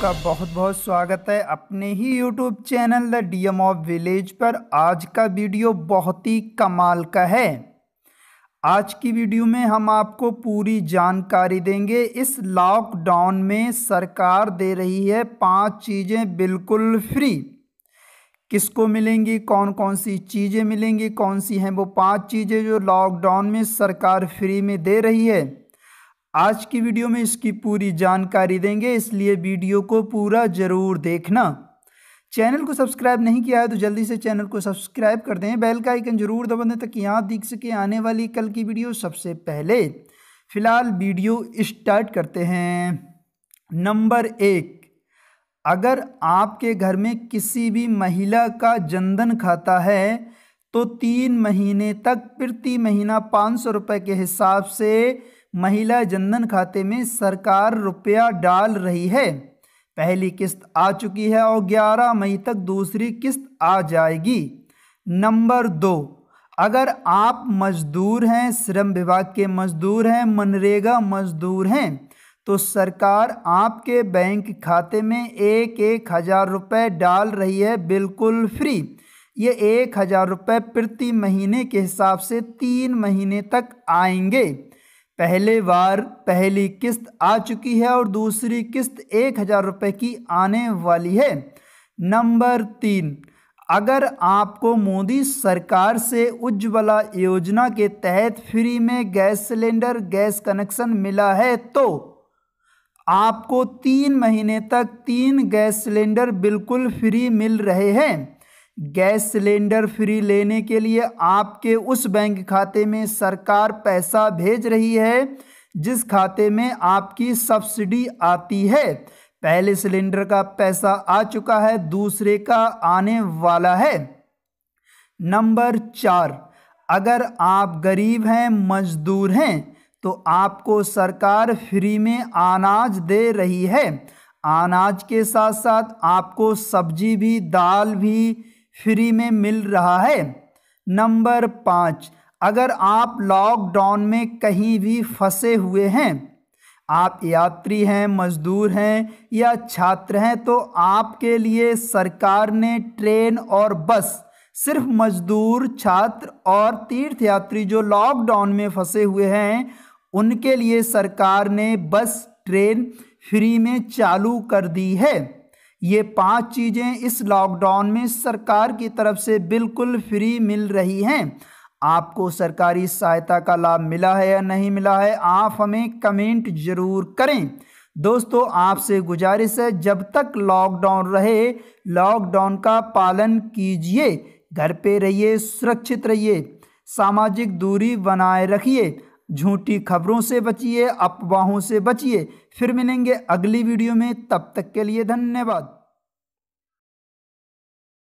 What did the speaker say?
आपका बहुत बहुत स्वागत है अपने ही YouTube चैनल the D M of village पर आज का वीडियो बहुत ही कमाल का है आज की वीडियो में हम आपको पूरी जानकारी देंगे इस लॉकडाउन में सरकार दे रही है पांच चीज़ें बिल्कुल फ्री किसको मिलेंगी कौन कौन सी चीज़ें मिलेंगी कौन सी हैं वो पांच चीज़ें जो लॉकडाउन में सरकार फ्री में दे रही है आज की वीडियो में इसकी पूरी जानकारी देंगे इसलिए वीडियो को पूरा ज़रूर देखना चैनल को सब्सक्राइब नहीं किया है तो जल्दी से चैनल को सब्सक्राइब कर दें बेल का आइकन जरूर दबा दें ताकि यहाँ दिख सके आने वाली कल की वीडियो सबसे पहले फ़िलहाल वीडियो स्टार्ट करते हैं नंबर एक अगर आपके घर में किसी भी महिला का जनधन खाता है तो तीन महीने तक प्रति महीना पाँच सौ रुपये के हिसाब से महिला जनधन खाते में सरकार रुपया डाल रही है पहली किस्त आ चुकी है और 11 मई तक दूसरी किस्त आ जाएगी नंबर दो अगर आप मजदूर हैं श्रम विभाग के मजदूर हैं मनरेगा मजदूर हैं तो सरकार आपके बैंक खाते में एक एक हज़ार रुपये डाल रही है बिल्कुल फ्री ये एक हज़ार रुपये प्रति महीने के हिसाब से तीन महीने तक आएंगे पहले बार पहली किस्त आ चुकी है और दूसरी किस्त एक हज़ार रुपये की आने वाली है नंबर तीन अगर आपको मोदी सरकार से उज्ज्वला योजना के तहत फ्री में गैस सिलेंडर गैस कनेक्शन मिला है तो आपको तीन महीने तक तीन गैस सिलेंडर बिल्कुल फ्री मिल रहे हैं गैस सिलेंडर फ्री लेने के लिए आपके उस बैंक खाते में सरकार पैसा भेज रही है जिस खाते में आपकी सब्सिडी आती है पहले सिलेंडर का पैसा आ चुका है दूसरे का आने वाला है नंबर चार अगर आप गरीब हैं मजदूर हैं तो आपको सरकार फ्री में अनाज दे रही है अनाज के साथ साथ आपको सब्जी भी दाल भी फ्री में मिल रहा है नंबर पाँच अगर आप लॉकडाउन में कहीं भी फंसे हुए हैं आप यात्री हैं मजदूर हैं या छात्र हैं तो आपके लिए सरकार ने ट्रेन और बस सिर्फ मजदूर छात्र और तीर्थ यात्री जो लॉकडाउन में फंसे हुए हैं उनके लिए सरकार ने बस ट्रेन फ्री में चालू कर दी है ये पांच चीज़ें इस लॉकडाउन में सरकार की तरफ से बिल्कुल फ्री मिल रही हैं आपको सरकारी सहायता का लाभ मिला है या नहीं मिला है आप हमें कमेंट जरूर करें दोस्तों आपसे गुजारिश है जब तक लॉकडाउन रहे लॉकडाउन का पालन कीजिए घर पे रहिए सुरक्षित रहिए सामाजिक दूरी बनाए रखिए झूठी खबरों से बचिए अफवाहों से बचिए फिर मिलेंगे अगली वीडियो में तब तक के लिए धन्यवाद